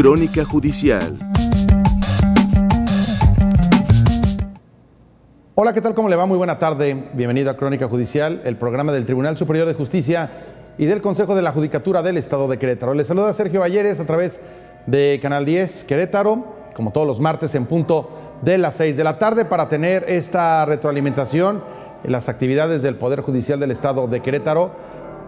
Crónica Judicial. Hola, ¿qué tal? ¿Cómo le va? Muy buena tarde. Bienvenido a Crónica Judicial, el programa del Tribunal Superior de Justicia y del Consejo de la Judicatura del Estado de Querétaro. Le saluda Sergio Valleres a través de Canal 10 Querétaro, como todos los martes en punto de las 6 de la tarde para tener esta retroalimentación en las actividades del Poder Judicial del Estado de Querétaro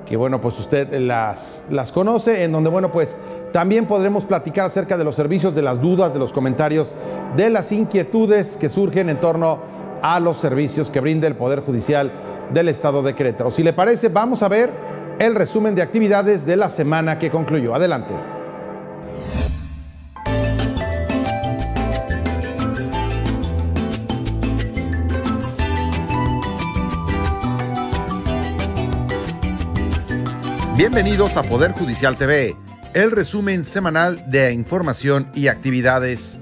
que bueno, pues usted las, las conoce, en donde bueno, pues también podremos platicar acerca de los servicios, de las dudas, de los comentarios, de las inquietudes que surgen en torno a los servicios que brinda el Poder Judicial del Estado de Querétaro. Si le parece, vamos a ver el resumen de actividades de la semana que concluyó. Adelante. Bienvenidos a Poder Judicial TV, el resumen semanal de información y actividades.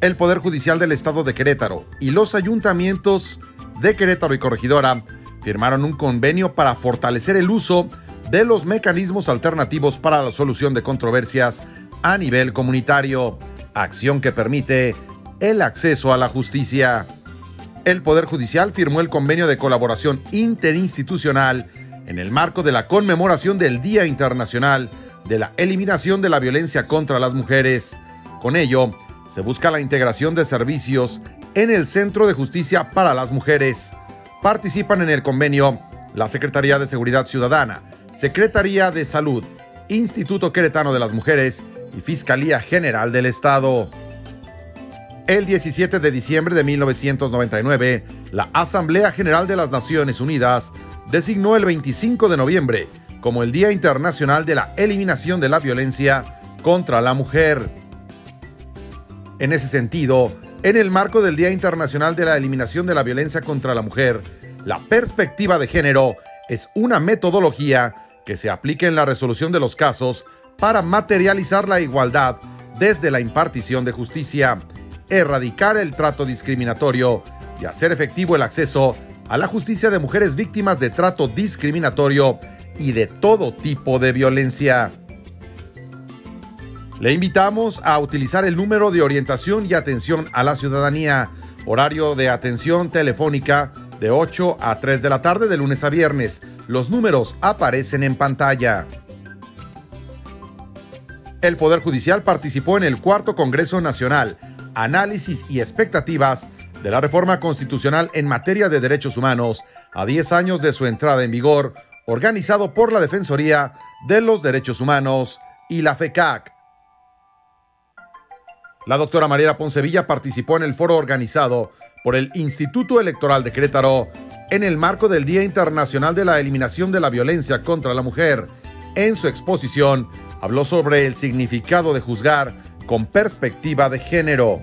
El Poder Judicial del Estado de Querétaro y los ayuntamientos de Querétaro y Corregidora firmaron un convenio para fortalecer el uso de los mecanismos alternativos para la solución de controversias a nivel comunitario, acción que permite el acceso a la justicia. El Poder Judicial firmó el convenio de colaboración interinstitucional en el marco de la conmemoración del Día Internacional de la Eliminación de la Violencia contra las Mujeres. Con ello, se busca la integración de servicios en el Centro de Justicia para las Mujeres. Participan en el convenio la Secretaría de Seguridad Ciudadana, Secretaría de Salud, Instituto Queretano de las Mujeres y Fiscalía General del Estado. El 17 de diciembre de 1999, la Asamblea General de las Naciones Unidas designó el 25 de noviembre como el Día Internacional de la Eliminación de la Violencia contra la Mujer. En ese sentido, en el marco del Día Internacional de la Eliminación de la Violencia contra la Mujer, la perspectiva de género es una metodología que se aplica en la resolución de los casos para materializar la igualdad desde la impartición de justicia erradicar el trato discriminatorio y hacer efectivo el acceso a la justicia de mujeres víctimas de trato discriminatorio y de todo tipo de violencia. Le invitamos a utilizar el número de orientación y atención a la ciudadanía, horario de atención telefónica de 8 a 3 de la tarde de lunes a viernes. Los números aparecen en pantalla. El Poder Judicial participó en el Cuarto Congreso Nacional análisis y expectativas de la reforma constitucional en materia de derechos humanos a 10 años de su entrada en vigor, organizado por la Defensoría de los Derechos Humanos y la FECAC. La doctora Mariela Poncevilla participó en el foro organizado por el Instituto Electoral de Querétaro en el marco del Día Internacional de la Eliminación de la Violencia contra la Mujer. En su exposición habló sobre el significado de juzgar con perspectiva de género.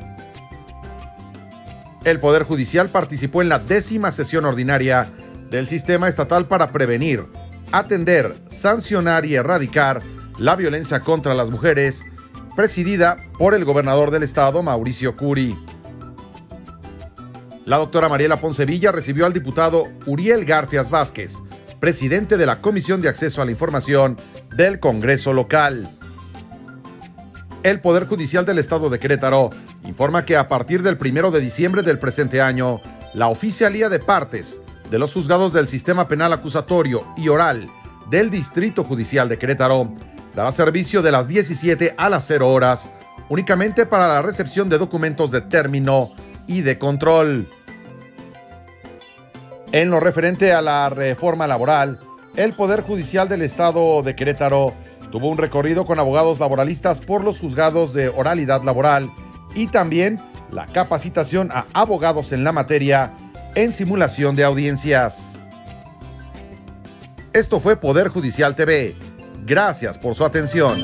El Poder Judicial participó en la décima sesión ordinaria del Sistema Estatal para prevenir, atender, sancionar y erradicar la violencia contra las mujeres, presidida por el gobernador del estado, Mauricio Curi. La doctora Mariela Poncevilla recibió al diputado Uriel Garfias Vázquez, presidente de la Comisión de Acceso a la Información del Congreso Local el Poder Judicial del Estado de Querétaro informa que a partir del 1 de diciembre del presente año, la Oficialía de Partes de los Juzgados del Sistema Penal Acusatorio y Oral del Distrito Judicial de Querétaro dará servicio de las 17 a las 0 horas únicamente para la recepción de documentos de término y de control. En lo referente a la reforma laboral, el Poder Judicial del Estado de Querétaro Tuvo un recorrido con abogados laboralistas por los juzgados de oralidad laboral y también la capacitación a abogados en la materia en simulación de audiencias. Esto fue Poder Judicial TV. Gracias por su atención.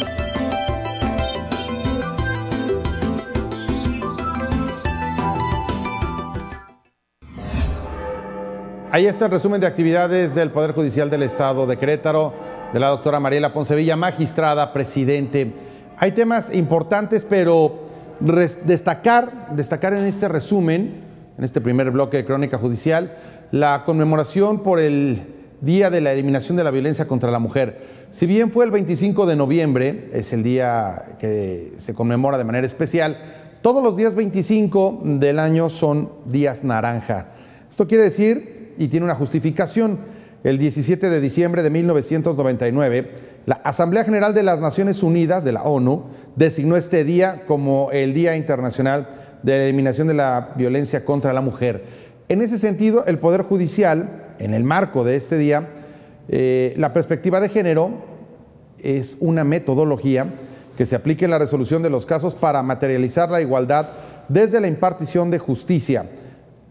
Ahí está el resumen de actividades del Poder Judicial del Estado de Querétaro de la doctora Mariela Poncevilla, magistrada, presidente. Hay temas importantes, pero destacar, destacar en este resumen, en este primer bloque de Crónica Judicial, la conmemoración por el Día de la Eliminación de la Violencia contra la Mujer. Si bien fue el 25 de noviembre, es el día que se conmemora de manera especial, todos los días 25 del año son días naranja. Esto quiere decir, y tiene una justificación, el 17 de diciembre de 1999, la Asamblea General de las Naciones Unidas, de la ONU, designó este día como el Día Internacional de la Eliminación de la Violencia contra la Mujer. En ese sentido, el Poder Judicial, en el marco de este día, eh, la perspectiva de género es una metodología que se aplique en la resolución de los casos para materializar la igualdad desde la impartición de justicia,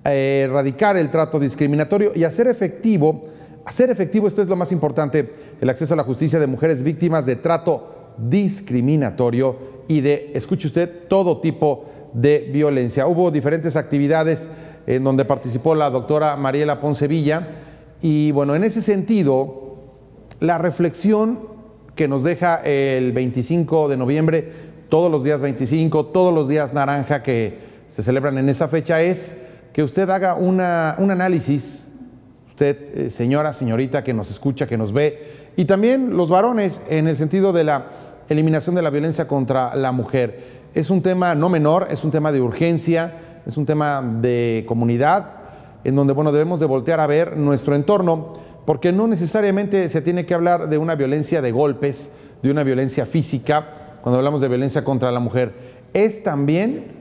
eh, erradicar el trato discriminatorio y hacer efectivo Hacer efectivo, esto es lo más importante, el acceso a la justicia de mujeres víctimas de trato discriminatorio y de, escuche usted, todo tipo de violencia. Hubo diferentes actividades en donde participó la doctora Mariela Poncevilla y bueno, en ese sentido, la reflexión que nos deja el 25 de noviembre, todos los días 25, todos los días naranja que se celebran en esa fecha es que usted haga una, un análisis usted, eh, señora, señorita, que nos escucha, que nos ve, y también los varones en el sentido de la eliminación de la violencia contra la mujer. Es un tema no menor, es un tema de urgencia, es un tema de comunidad, en donde bueno, debemos de voltear a ver nuestro entorno, porque no necesariamente se tiene que hablar de una violencia de golpes, de una violencia física, cuando hablamos de violencia contra la mujer. Es también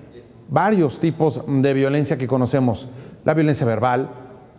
varios tipos de violencia que conocemos, la violencia verbal,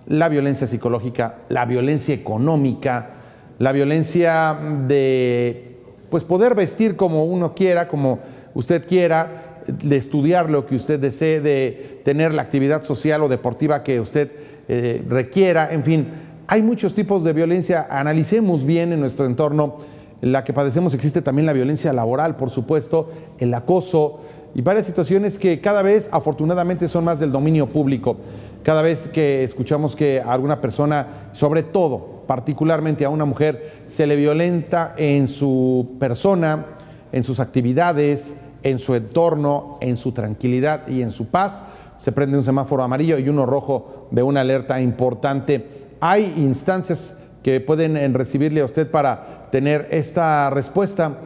la violencia psicológica, la violencia económica, la violencia de pues poder vestir como uno quiera, como usted quiera, de estudiar lo que usted desee, de tener la actividad social o deportiva que usted eh, requiera, en fin, hay muchos tipos de violencia, analicemos bien en nuestro entorno la que padecemos, existe también la violencia laboral, por supuesto, el acoso, y varias situaciones que cada vez afortunadamente son más del dominio público. Cada vez que escuchamos que a alguna persona, sobre todo, particularmente a una mujer, se le violenta en su persona, en sus actividades, en su entorno, en su tranquilidad y en su paz, se prende un semáforo amarillo y uno rojo de una alerta importante. Hay instancias que pueden eh, recibirle a usted para tener esta respuesta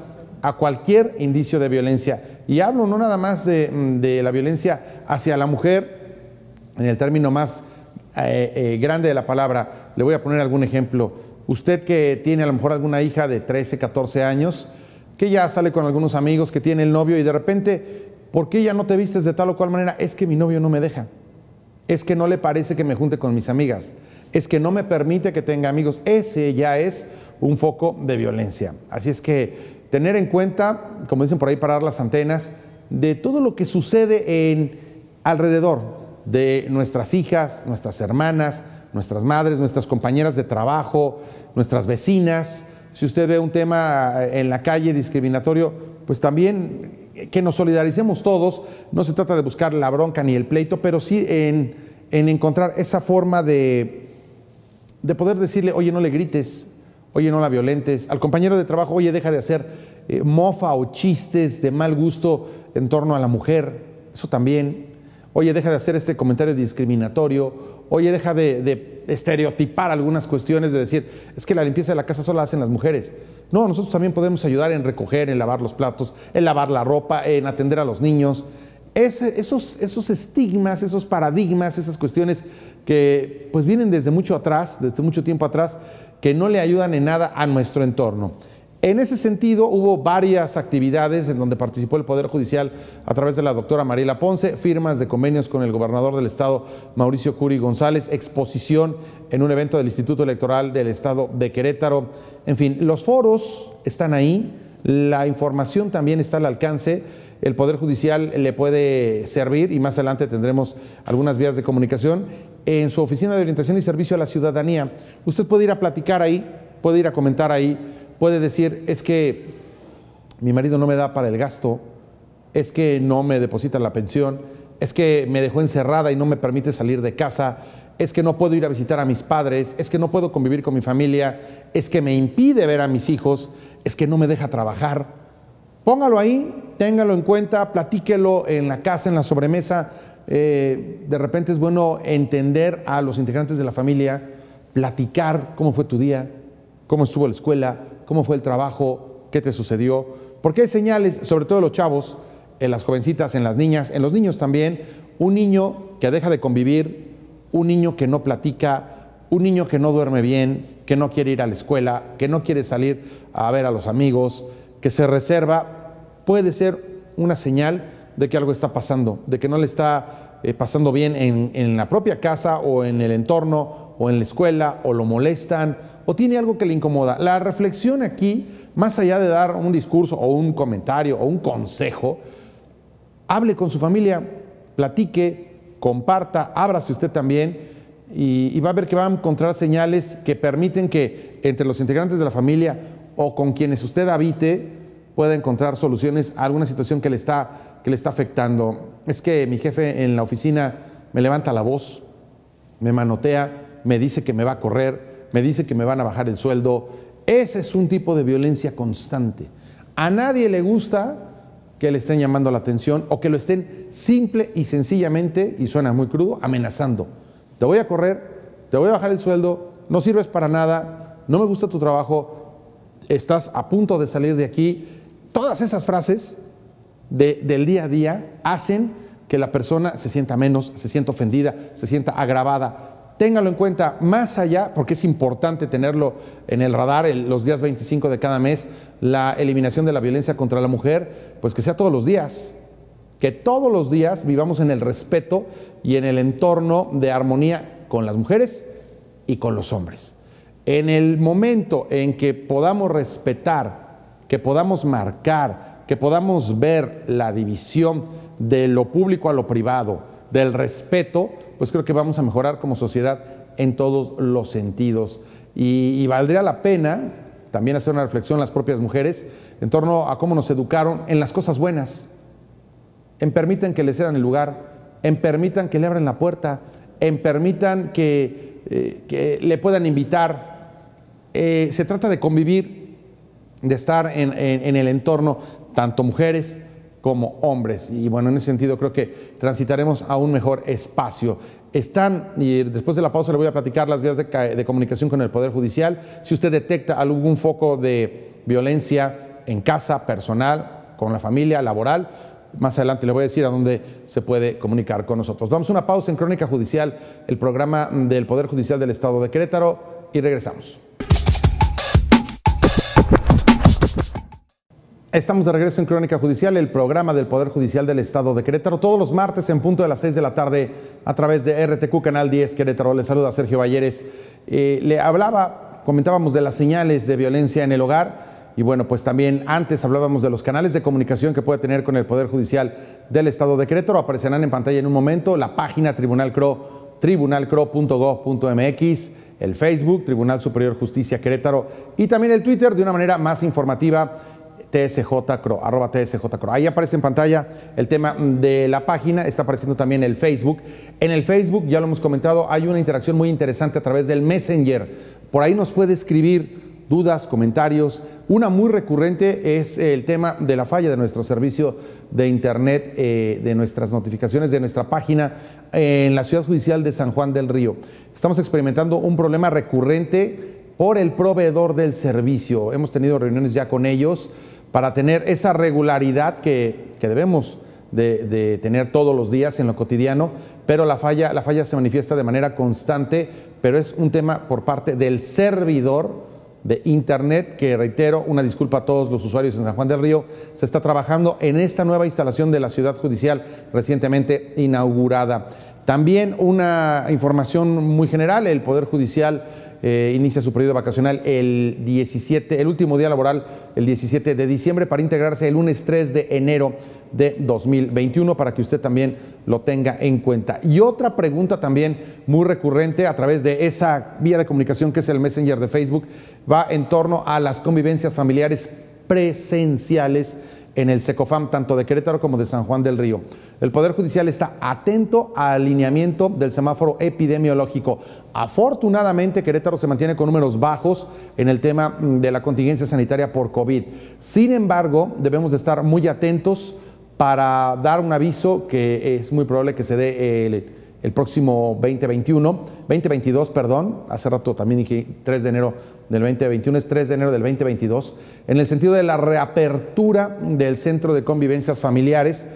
a cualquier indicio de violencia. Y hablo no nada más de, mm, la violencia hacia la mujer, en el término más eh, eh, grande de la palabra, le voy a poner algún ejemplo. Usted que tiene a lo mejor alguna hija de 13, 14 años, que ya sale con algunos amigos, que tiene el novio y de repente, ¿por qué ya no te vistes de tal o cual manera? Es que mi novio no me deja. Es que no le parece que me junte con mis amigas. Es que no me permite que tenga amigos. Ese ya es un foco de violencia. Así es que Tener en cuenta, como dicen por ahí, parar las antenas de todo lo que sucede en alrededor de nuestras hijas, nuestras hermanas, nuestras madres, nuestras compañeras de trabajo, nuestras vecinas. Si usted ve un tema eh, en la calle discriminatorio, pues también que nos solidaricemos todos. No se trata de buscar la bronca ni el pleito, pero sí en, encontrar esa forma de, de poder decirle, oye, no le grites, oye, no la violentes, al compañero de trabajo, oye, deja de hacer eh, mofa o chistes de mal gusto en torno a la mujer, eso también, oye, deja de hacer este comentario discriminatorio, oye, deja de, estereotipar algunas cuestiones, de decir, es que la limpieza de la casa solo la hacen las mujeres. No, nosotros también podemos ayudar en recoger, en lavar los platos, en lavar la ropa, en atender a los niños. esos, esos, estigmas, esos paradigmas, esas cuestiones que pues vienen desde mucho atrás, desde mucho tiempo atrás que no le ayudan en nada a nuestro entorno. En ese sentido, hubo varias actividades en donde participó el Poder Judicial a través de la doctora Mariela Ponce, firmas de convenios con el gobernador del estado, Mauricio Curi González, exposición en un evento del Instituto Electoral del estado de Querétaro. En fin, los foros están ahí, la información también está al alcance. El Poder Judicial le puede servir y más adelante tendremos algunas vías de comunicación. En su oficina de orientación y servicio a la ciudadanía, usted puede ir a platicar ahí, puede ir a comentar ahí, puede decir, es que mi marido no me da para el gasto, es que no me deposita la pensión, es que me dejó encerrada y no me permite salir de casa, es que no puedo ir a visitar a mis padres, es que no puedo convivir con mi familia, es que me impide ver a mis hijos, es que no me deja trabajar. Póngalo ahí, téngalo en cuenta, platíquelo en la casa, en la sobremesa. Eh, de repente es bueno entender a los integrantes de la familia, platicar cómo fue tu día, cómo estuvo la escuela, cómo fue el trabajo, qué te sucedió. Porque hay señales, sobre todo los chavos, en las jovencitas, en las niñas, en los niños también. Un niño que deja de convivir, un niño que no platica, un niño que no duerme bien, que no quiere ir a la escuela, que no quiere salir a ver a los amigos, que se reserva, puede ser una señal de que algo está pasando, de que no le está eh, pasando bien en, en la propia casa o en el entorno o en la escuela o lo molestan o tiene algo que le incomoda. La reflexión aquí, más allá de dar un discurso o un comentario o un consejo, hable con su familia, platique, comparta, ábrase usted también y, va a ver que va a encontrar señales que permiten que entre los integrantes de la familia o con quienes usted habite pueda encontrar soluciones a alguna situación que le está, que le está afectando. Es que mi jefe en la oficina me levanta la voz, me manotea, me dice que me va a correr, me dice que me van a bajar el sueldo. Ese es un tipo de violencia constante. A nadie le gusta que le estén llamando la atención o que lo estén simple y sencillamente, y suena muy crudo, amenazando. Te voy a correr, te voy a bajar el sueldo, no sirves para nada, no me gusta tu trabajo, estás a punto de salir de aquí. Todas esas frases del día a día hacen que la persona se sienta menos, se sienta ofendida, se sienta agravada, Téngalo en cuenta más allá, porque es importante tenerlo en el radar en los días 25 de cada mes, la eliminación de la violencia contra la mujer, pues que sea todos los días, que todos los días vivamos en el respeto y en el entorno de armonía con las mujeres y con los hombres. En el momento en que podamos respetar, que podamos marcar, que podamos ver la división de lo público a lo privado, del respeto, pues creo que vamos a mejorar como sociedad en todos los sentidos. Y, valdría la pena también hacer una reflexión las propias mujeres en torno a cómo nos educaron en las cosas buenas, en permitan que le cedan el lugar, en permitan que le abran la puerta, en permitan que, eh, le puedan invitar. Eh, se trata de convivir, de estar en el entorno, tanto mujeres como hombres. Y bueno, en ese sentido creo que transitaremos a un mejor espacio. Están, y después de la pausa le voy a platicar las vías de, comunicación con el Poder Judicial. Si usted detecta algún foco de violencia en casa, personal, con la familia, laboral, más adelante le voy a decir a dónde se puede comunicar con nosotros. Vamos una pausa en Crónica Judicial, el programa del Poder Judicial del Estado de Querétaro, y regresamos. Estamos de regreso en Crónica Judicial, el programa del Poder Judicial del Estado de Querétaro, todos los martes en punto de las 6 de la tarde a través de RTQ Canal 10 Querétaro. Le saluda Sergio Valleres. Eh, le hablaba, comentábamos de las señales de violencia en el hogar y bueno, pues también antes hablábamos de los canales de comunicación que puede tener con el Poder Judicial del Estado de Querétaro. Aparecerán en pantalla en un momento la página Tribunal Cro, tribunalcro.gov.mx el Facebook, Tribunal Superior Justicia Querétaro y también el Twitter de una manera más informativa tsjcro, arroba tsjcro. Ahí aparece en pantalla el tema de la página, está apareciendo también el Facebook. En el Facebook, ya lo hemos comentado, hay una interacción muy interesante a través del Messenger. Por ahí nos puede escribir dudas, comentarios. Una muy recurrente es el tema de la falla de nuestro servicio de Internet, eh, de nuestras notificaciones, de nuestra página en la Ciudad Judicial de San Juan del Río. Estamos experimentando un problema recurrente por el proveedor del servicio. Hemos tenido reuniones ya con ellos para tener esa regularidad que, debemos de, tener todos los días en lo cotidiano, pero la falla, la falla se manifiesta de manera constante, pero es un tema por parte del servidor de Internet, que reitero, una disculpa a todos los usuarios en San Juan del Río, se está trabajando en esta nueva instalación de la ciudad judicial recientemente inaugurada. También una información muy general, el Poder Judicial eh, inicia su periodo vacacional el 17, el último día laboral, el 17 de diciembre, para integrarse el lunes 3 de enero de 2021 para que usted también lo tenga en cuenta. Y otra pregunta también muy recurrente a través de esa vía de comunicación que es el Messenger de Facebook va en torno a las convivencias familiares presenciales en el SECOFAM, tanto de Querétaro como de San Juan del Río. El Poder Judicial está atento al alineamiento del semáforo epidemiológico. Afortunadamente, Querétaro se mantiene con números bajos en el tema mm, de la contingencia sanitaria por COVID. Sin embargo, debemos de estar muy atentos para dar un aviso que es muy probable que se dé el el próximo 2021, 2022, perdón, hace rato también dije 3 de enero del 2021, es 3 de enero del 2022, en el sentido de la reapertura del Centro de Convivencias Familiares,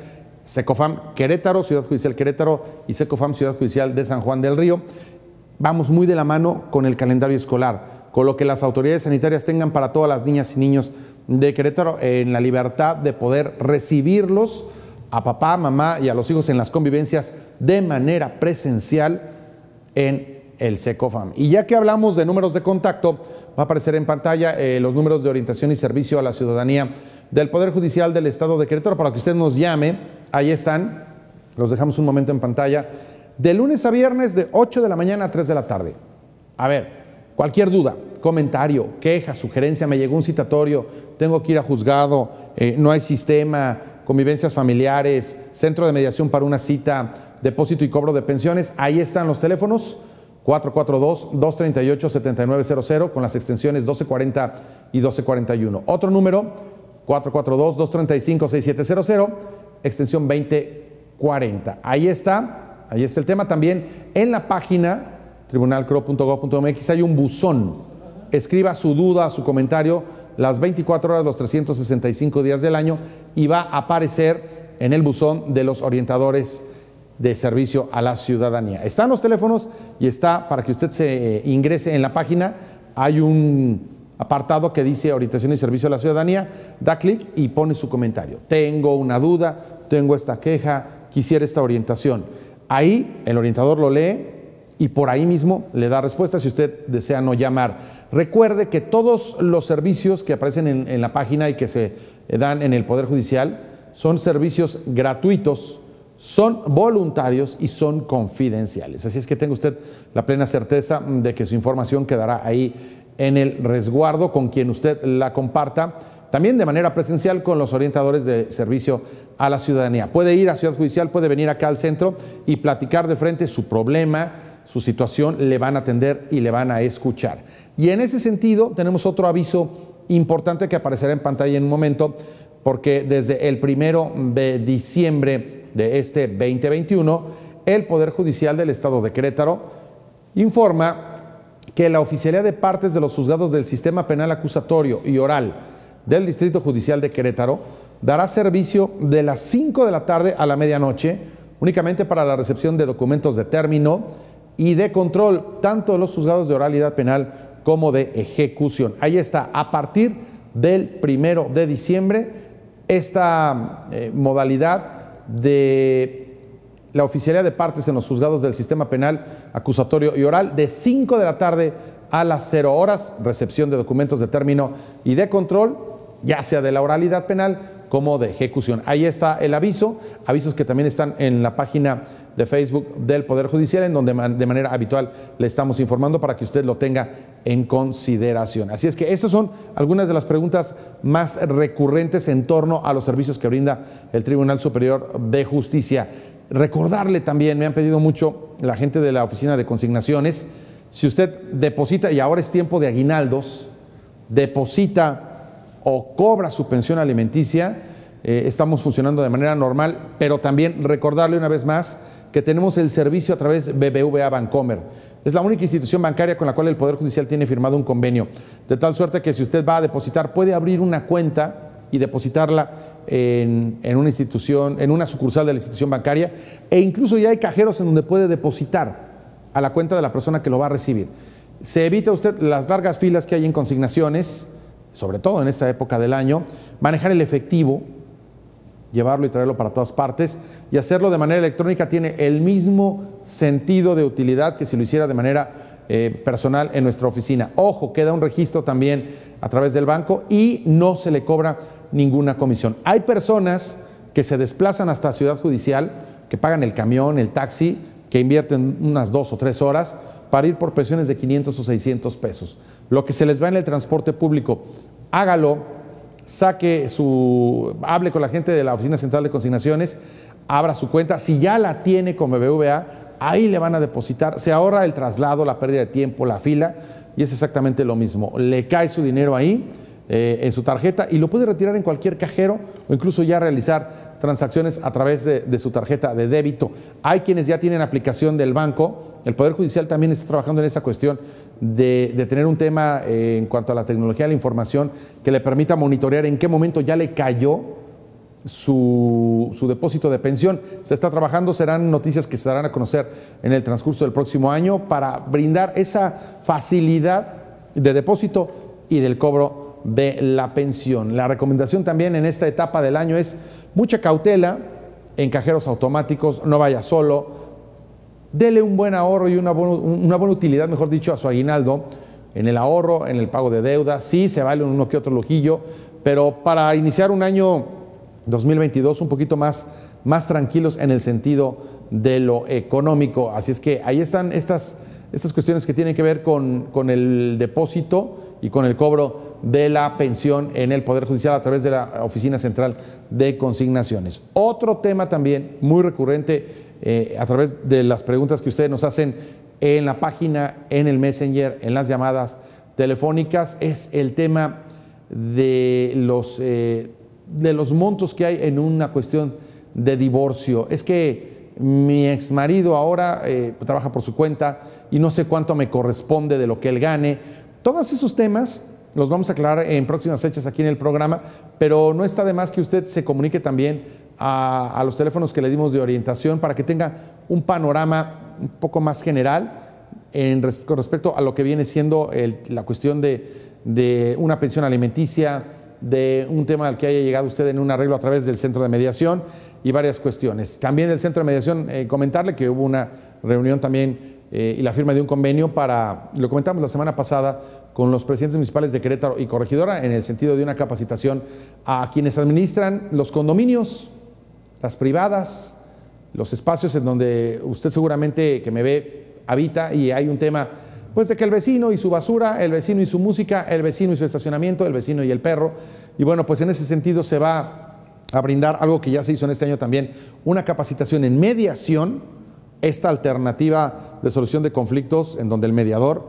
SECOFAM Querétaro, Ciudad Judicial Querétaro y SECOFAM Ciudad Judicial de San Juan del Río. Vamos muy de la mano con el calendario escolar, con lo que las autoridades sanitarias tengan para todas las niñas y niños de Querétaro en la libertad de poder recibirlos a papá, mamá y a los hijos en las convivencias de manera presencial en el SECOFAM. Y ya que hablamos de números de contacto, va a aparecer en pantalla eh, los números de orientación y servicio a la ciudadanía del Poder Judicial del Estado de Querétaro para que usted nos llame. Ahí están, los dejamos un momento en pantalla. De lunes a viernes, de 8 de la mañana a 3 de la tarde. A ver, cualquier duda, comentario, queja, sugerencia, me llegó un citatorio, tengo que ir a juzgado, eh, no hay sistema, convivencias familiares, centro de mediación para una cita, depósito y cobro de pensiones. Ahí están los teléfonos. 442-238-7900 con las extensiones 1240 y 1241. Otro número, 442-235-6700, extensión 2040. Ahí está, ahí está el tema. También en la página tribunalcro.gov.mx hay un buzón. Escriba su duda, su comentario las 24 horas, los 365 días del año y va a aparecer en el buzón de los orientadores de servicio a la ciudadanía. Están los teléfonos y está para que usted se eh, ingrese en la página. Hay un apartado que dice orientación y servicio a la ciudadanía, da clic y pone su comentario. Tengo una duda, tengo esta queja, quisiera esta orientación. Ahí el orientador lo lee, y por ahí mismo le da respuesta si usted desea no llamar. Recuerde que todos los servicios que aparecen en, la página y que se eh, dan en el Poder Judicial son servicios gratuitos, son voluntarios y son confidenciales. Así es que tenga usted la plena certeza de que su información quedará ahí en el resguardo con quien usted la comparta. También de manera presencial con los orientadores de servicio a la ciudadanía. Puede ir a Ciudad Judicial, puede venir acá al centro y platicar de frente su problema, su situación, le van a atender y le van a escuchar. Y en ese sentido tenemos otro aviso importante que aparecerá en pantalla en un momento, porque desde el primero de diciembre de este 2021, el Poder Judicial del Estado de Querétaro informa que la Oficialía de partes de los juzgados del sistema penal acusatorio y oral del Distrito Judicial de Querétaro dará servicio de las 5 de la tarde a la medianoche únicamente para la recepción de documentos de término y de control, tanto de los juzgados de oralidad penal como de ejecución. Ahí está, a partir del primero de diciembre, esta eh, modalidad de la oficialidad de partes en los juzgados del sistema penal acusatorio y oral de 5 de la tarde a las 0 horas, recepción de documentos de término y de control, ya sea de la oralidad penal como de ejecución. Ahí está el aviso, avisos que también están en la página de Facebook del Poder Judicial, en donde de manera habitual le estamos informando para que usted lo tenga en consideración. Así es que esas son algunas de las preguntas más recurrentes en torno a los servicios que brinda el Tribunal Superior de Justicia. Recordarle también, me han pedido mucho la gente de la Oficina de Consignaciones, si usted deposita, y ahora es tiempo de aguinaldos, deposita o cobra su pensión alimenticia, eh, estamos funcionando de manera normal, pero también recordarle una vez más que tenemos el servicio a través BBVA Bancomer. Es la única institución bancaria con la cual el Poder Judicial tiene firmado un convenio. De tal suerte que si usted va a depositar, puede abrir una cuenta y depositarla en, una institución, en una sucursal de la institución bancaria. E incluso ya hay cajeros en donde puede depositar a la cuenta de la persona que lo va a recibir. Se evita usted las largas filas que hay en consignaciones, sobre todo en esta época del año, manejar el efectivo, llevarlo y traerlo para todas partes. Y hacerlo de manera electrónica tiene el mismo sentido de utilidad que si lo hiciera de manera eh, personal en nuestra oficina. Ojo, queda un registro también a través del banco y no se le cobra ninguna comisión. Hay personas que se desplazan hasta Ciudad Judicial, que pagan el camión, el taxi, que invierten unas dos o tres horas para ir por presiones de 500 o 600 pesos. Lo que se les va en el transporte público, hágalo saque su, hable con la gente de la Oficina Central de Consignaciones, abra su cuenta, si ya la tiene con BBVA, ahí le van a depositar, se ahorra el traslado, la pérdida de tiempo, la fila, y es exactamente lo mismo, le cae su dinero ahí eh, en su tarjeta y lo puede retirar en cualquier cajero o incluso ya realizar transacciones a través de, su tarjeta de débito. Hay quienes ya tienen aplicación del banco. El Poder Judicial también está trabajando en esa cuestión de, tener un tema eh, en cuanto a la tecnología de la información que le permita monitorear en qué momento ya le cayó su, su, depósito de pensión. Se está trabajando, serán noticias que se darán a conocer en el transcurso del próximo año para brindar esa facilidad de depósito y del cobro de la pensión. La recomendación también en esta etapa del año es mucha cautela en cajeros automáticos, no vaya solo, dele un buen ahorro y una, buena utilidad, mejor dicho, a su aguinaldo, en el ahorro, en el pago de deuda, sí se vale uno que otro lojillo, pero para iniciar un año 2022 un poquito más, más tranquilos en el sentido de lo económico. Así es que ahí están estas, estas cuestiones que tienen que ver con el depósito y con el cobro de la pensión en el Poder Judicial a través de la Oficina Central de Consignaciones. Otro tema también muy recurrente eh, a través de las preguntas que ustedes nos hacen en la página, en el Messenger, en las llamadas telefónicas, es el tema de los, eh, de los montos que hay en una cuestión de divorcio. Es que mi ex marido ahora eh, trabaja por su cuenta y no sé cuánto me corresponde de lo que él gane todos esos temas los vamos a aclarar en próximas fechas aquí en el programa, pero no está de más que usted se comunique también a, los teléfonos que le dimos de orientación para que tenga un panorama un poco más general con respecto a lo que viene siendo la cuestión de, una pensión alimenticia, de un tema al que haya llegado usted en un arreglo a través del centro de mediación y varias cuestiones. También del centro de mediación, eh, comentarle que hubo una reunión también eh, y la firma de un convenio para, lo comentamos la semana pasada, con los presidentes municipales de Querétaro y Corregidora, en el sentido de una capacitación a quienes administran los condominios, las privadas, los espacios en donde usted seguramente que me ve habita y hay un tema pues de que el vecino y su basura, el vecino y su música, el vecino y su estacionamiento, el vecino y el perro. Y bueno, pues en ese sentido se va a brindar algo que ya se hizo en este año también, una capacitación en mediación esta alternativa de solución de conflictos en donde el mediador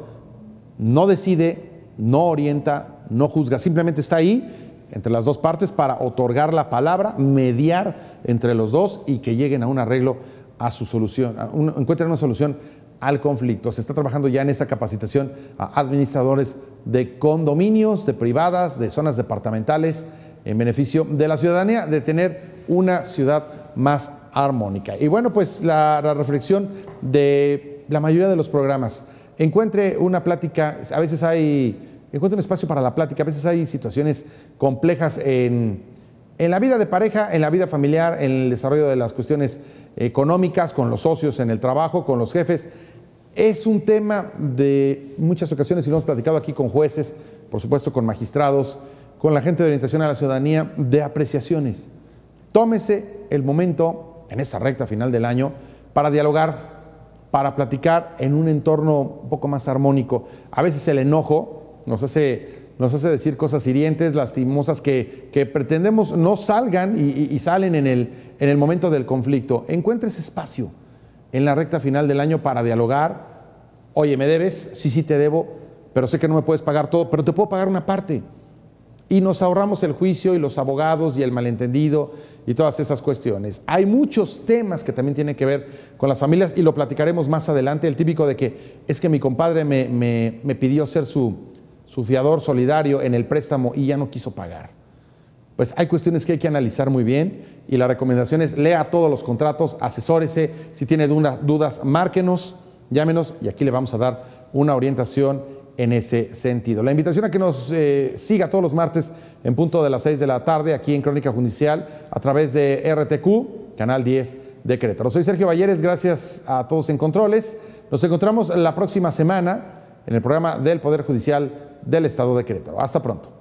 no decide, no orienta, no juzga, simplemente está ahí entre las dos partes para otorgar la palabra, mediar entre los dos y que lleguen a un arreglo, a su solución, encuentren una solución al conflicto. Se está trabajando ya en esa capacitación a administradores de condominios, de privadas, de zonas departamentales, en beneficio de la ciudadanía, de tener una ciudad más armónica. Y bueno, pues la, reflexión de la mayoría de los programas. Encuentre una plática, a veces hay, encuentre un espacio para la plática, a veces hay situaciones complejas en, en la vida de pareja, en la vida familiar, en el desarrollo de las cuestiones económicas, con los socios en el trabajo, con los jefes. Es un tema de muchas ocasiones y lo hemos platicado aquí con jueces, por supuesto con magistrados, con la gente de orientación a la ciudadanía, de apreciaciones. Tómese el momento en esa recta final del año para dialogar, para platicar en un entorno un poco más armónico. A veces el enojo nos hace, nos hace decir cosas hirientes, lastimosas, que, pretendemos no salgan y, salen en el, en el momento del conflicto. Encuentre ese espacio en la recta final del año para dialogar. Oye, ¿me debes? Sí, sí, te debo, pero sé que no me puedes pagar todo, pero te puedo pagar una parte y nos ahorramos el juicio y los abogados y el malentendido y todas esas cuestiones. Hay muchos temas que también tienen que ver con las familias y lo platicaremos más adelante. El típico de que es que mi compadre me, pidió ser su, su fiador solidario en el préstamo y ya no quiso pagar. Pues hay cuestiones que hay que analizar muy bien y la recomendación es lea todos los contratos, asesórese, si tiene dudas, márquenos, llámenos y aquí le vamos a dar una orientación en ese sentido. La invitación a que nos eh, siga todos los martes en punto de las 6 de la tarde aquí en Crónica Judicial a través de RTQ, Canal 10 de Querétaro. Soy Sergio Valleres, gracias a todos en controles. Nos encontramos la próxima semana en el programa del Poder Judicial del Estado de Querétaro. Hasta pronto.